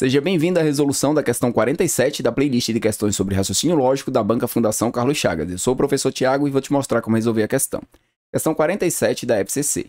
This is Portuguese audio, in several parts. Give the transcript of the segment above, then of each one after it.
Seja bem-vindo à resolução da questão 47 da playlist de questões sobre raciocínio lógico da Banca Fundação Carlos Chagas. Eu sou o professor Tiago e vou te mostrar como resolver a questão. Questão 47 da FCC.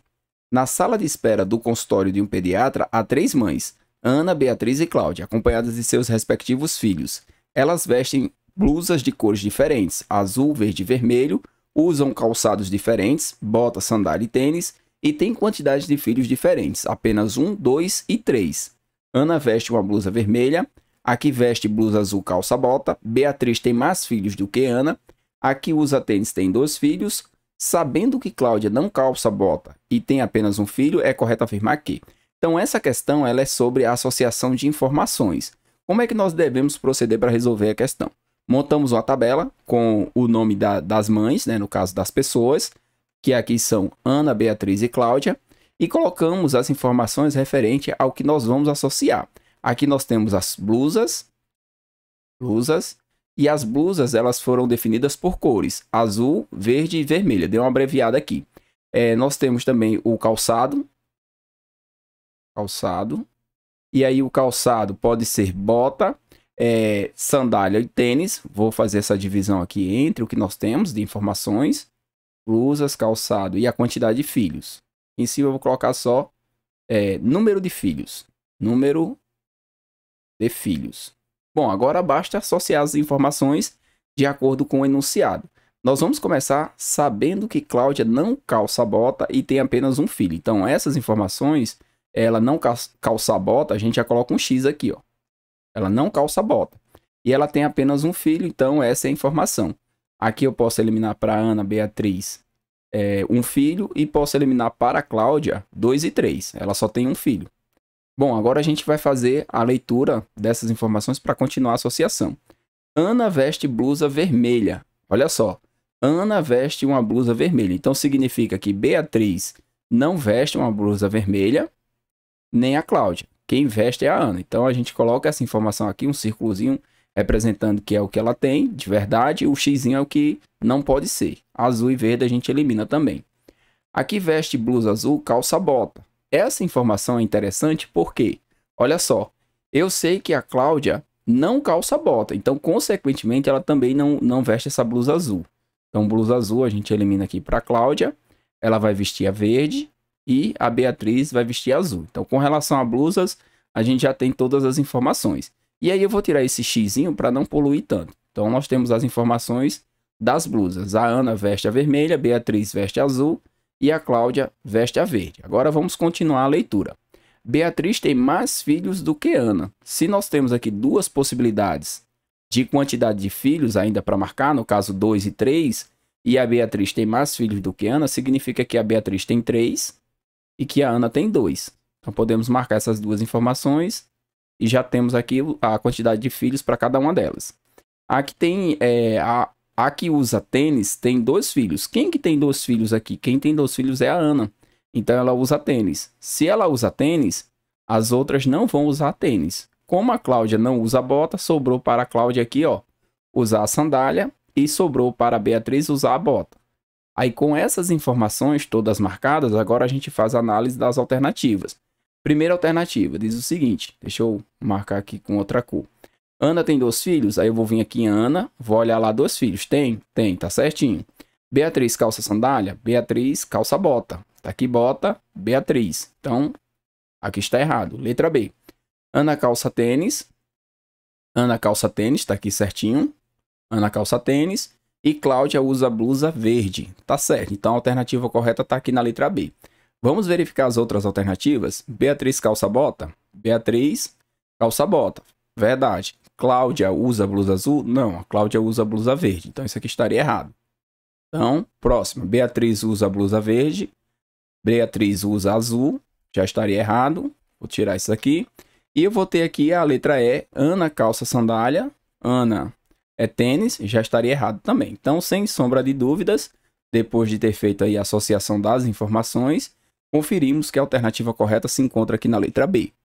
Na sala de espera do consultório de um pediatra há três mães, Ana, Beatriz e Cláudia, acompanhadas de seus respectivos filhos. Elas vestem blusas de cores diferentes, azul, verde e vermelho, usam calçados diferentes, botas, sandália e tênis, e têm quantidades de filhos diferentes, apenas um, dois e três. Ana veste uma blusa vermelha. Aqui veste blusa azul calça bota. Beatriz tem mais filhos do que Ana. Aqui usa tênis tem dois filhos. Sabendo que Cláudia não calça bota e tem apenas um filho, é correto afirmar que. Então essa questão ela é sobre a associação de informações. Como é que nós devemos proceder para resolver a questão? Montamos uma tabela com o nome da, das mães, né, no caso das pessoas, que aqui são Ana, Beatriz e Cláudia e colocamos as informações referente ao que nós vamos associar. Aqui nós temos as blusas, blusas, e as blusas elas foram definidas por cores, azul, verde e vermelha. deu uma abreviada aqui. É, nós temos também o calçado, calçado, e aí o calçado pode ser bota, é, sandália e tênis. Vou fazer essa divisão aqui entre o que nós temos de informações, blusas, calçado e a quantidade de filhos. Em cima eu vou colocar só é, número de filhos. Número de filhos. Bom, agora basta associar as informações de acordo com o enunciado. Nós vamos começar sabendo que Cláudia não calça bota e tem apenas um filho. Então, essas informações, ela não calça bota, a gente já coloca um X aqui, ó. Ela não calça bota. E ela tem apenas um filho, então essa é a informação. Aqui eu posso eliminar para Ana Beatriz é, um filho e posso eliminar para a Cláudia 2 e 3. Ela só tem um filho. Bom, agora a gente vai fazer a leitura dessas informações para continuar a associação. Ana veste blusa vermelha. Olha só. Ana veste uma blusa vermelha. Então significa que Beatriz não veste uma blusa vermelha, nem a Cláudia. Quem veste é a Ana. Então a gente coloca essa informação aqui, um círculozinho representando que é o que ela tem, de verdade, o xizinho é o que não pode ser. Azul e verde a gente elimina também. Aqui veste blusa azul, calça bota. Essa informação é interessante porque, olha só, eu sei que a Cláudia não calça bota, então consequentemente ela também não, não veste essa blusa azul. Então blusa azul a gente elimina aqui para Cláudia, ela vai vestir a verde e a Beatriz vai vestir azul. Então com relação a blusas, a gente já tem todas as informações. E aí eu vou tirar esse xizinho para não poluir tanto. Então nós temos as informações das blusas. A Ana veste a vermelha, Beatriz veste a azul e a Cláudia veste a verde. Agora vamos continuar a leitura. Beatriz tem mais filhos do que Ana. Se nós temos aqui duas possibilidades de quantidade de filhos ainda para marcar, no caso 2 e 3, e a Beatriz tem mais filhos do que Ana, significa que a Beatriz tem 3 e que a Ana tem 2. Então podemos marcar essas duas informações e já temos aqui a quantidade de filhos para cada uma delas. A que tem é, a, a que usa tênis tem dois filhos. Quem que tem dois filhos aqui? Quem tem dois filhos é a Ana. Então ela usa tênis. Se ela usa tênis, as outras não vão usar tênis. Como a Cláudia não usa bota, sobrou para a Cláudia aqui, ó, usar a sandália e sobrou para a Beatriz usar a bota. Aí com essas informações todas marcadas, agora a gente faz a análise das alternativas. Primeira alternativa diz o seguinte: deixa eu marcar aqui com outra cor. Ana tem dois filhos? Aí eu vou vir aqui em Ana, vou olhar lá dois filhos. Tem? Tem, tá certinho. Beatriz calça sandália? Beatriz calça bota. Tá aqui bota, Beatriz. Então, aqui está errado. Letra B. Ana calça tênis. Ana calça tênis, tá aqui certinho. Ana calça tênis. E Cláudia usa blusa verde. Tá certo. Então, a alternativa correta tá aqui na letra B. Vamos verificar as outras alternativas? Beatriz calça bota? Beatriz calça bota. Verdade. Cláudia usa blusa azul? Não, a Cláudia usa blusa verde. Então isso aqui estaria errado. Então, próxima. Beatriz usa blusa verde. Beatriz usa azul. Já estaria errado. Vou tirar isso aqui. E eu vou ter aqui a letra E. Ana calça sandália. Ana é tênis. Já estaria errado também. Então, sem sombra de dúvidas, depois de ter feito aí a associação das informações, Conferimos que a alternativa correta se encontra aqui na letra B.